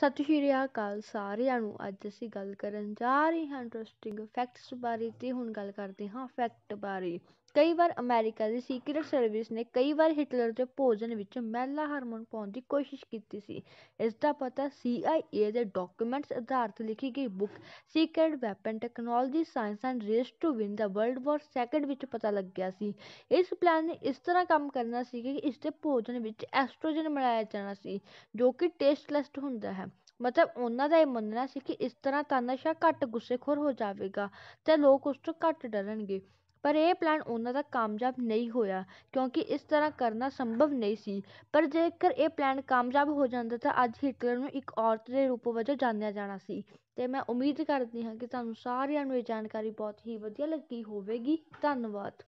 ਸਤਿ ਸ਼੍ਰੀ ਅਕਾਲ ਸਾਰਿਆਂ ਨੂੰ ਅੱਜ ਅਸੀਂ ਗੱਲ ਕਰਨ ਜਾ ਰਹੇ ਹਾਂ ਇੰਟਰਸਟਿੰਗ ਫੈਕਟਸ ਬਾਰੇ ਤੇ ਹੁਣ ਗੱਲ ਕਰਦੇ ਹਾਂ ਫੈਕਟ ਬਾਰੇ ਕਈ ਵਾਰ ਅਮਰੀਕਾ ਦੀ ਸੀਕ੍ਰੀਟ ਸਰਵਿਸ ਨੇ ਕਈ ਵਾਰ ਹਿਟਲਰ ਦੇ ਭੋਜਨ ਵਿੱਚ ਮੈਲਾ ਹਾਰਮੋਨ ਪਾਉਣ ਦੀ ਕੋਸ਼ਿਸ਼ ਕੀਤੀ ਸੀ ਇਸ ਦਾ ਪਤਾ ਸੀਆਈਏ ਦੇ ਡਾਕੂਮੈਂਟਸ ਆਧਾਰਿਤ ਲਿਖੀ ਗਈ book secret weapon technology science and race to win ਦਾ ਵਰਲਡ ਵਾਰ ਸੈਕੰਡ ਵਿੱਚ ਪਤਾ ਲੱਗਿਆ ਸੀ ਇਸ ਪਲਾਨ ਨੇ ਇਸ ਤਰ੍ਹਾਂ ਕੰਮ ਕਰਨਾ ਸੀ ਕਿ ਇਸ ਦੇ ਭੋਜਨ ਵਿੱਚ ਐਸਟ੍ਰੋਜਨ ਮਿਲਾਇਆ ਜਾਣਾ ਸੀ ਜੋ ਕਿ ਟੇਸਟਲੈਸ ਹੁੰਦਾ ਹੈ ਮਤਲਬ ਉਹਨਾਂ ਦਾ ਇਹ ਮੰਨਣਾ ਸੀ ਕਿ ਇਸ ਤਰ੍ਹਾਂ ਤਾਨਾਸ਼ਾਹ ਘੱਟ ਗੁੱਸੇਖੋਰ ਹੋ ਜਾਵੇਗਾ ਤੇ ਲੋਕ ਉਸ ਤੋਂ ਘੱਟ ਡਰਨਗੇ ਪਰ ਇਹ ਪਲਾਨ ਉਹਨਾਂ ਦਾ ਕਾਮਯਾਬ ਨਹੀਂ ਹੋਇਆ ਕਿਉਂਕਿ ਇਸ ਤਰ੍ਹਾਂ ਕਰਨਾ ਸੰਭਵ ਨਹੀਂ ਸੀ ਪਰ ਜੇਕਰ ਇਹ ਪਲਾਨ ਕਾਮਯਾਬ ਹੋ ਜਾਂਦਾ ਤਾਂ ਅੱਜ ਹਿਟਲਰ ਨੂੰ ਇੱਕ ਔਰਤ ਦੇ ਰੂਪ ਵਜੋਂ ਜਾਣਿਆ ਜਾਣਾ ਸੀ ਤੇ ਮੈਂ ਉਮੀਦ ਕਰਦੀ ਹਾਂ ਕਿ ਤੁਹਾਨੂੰ ਸਾਰਿਆਂ ਨੂੰ ਇਹ ਜਾਣਕਾਰੀ ਬਹੁਤ ਹੀ ਵਧੀਆ ਲੱਗੀ ਹੋਵੇਗੀ ਧੰਨਵਾਦ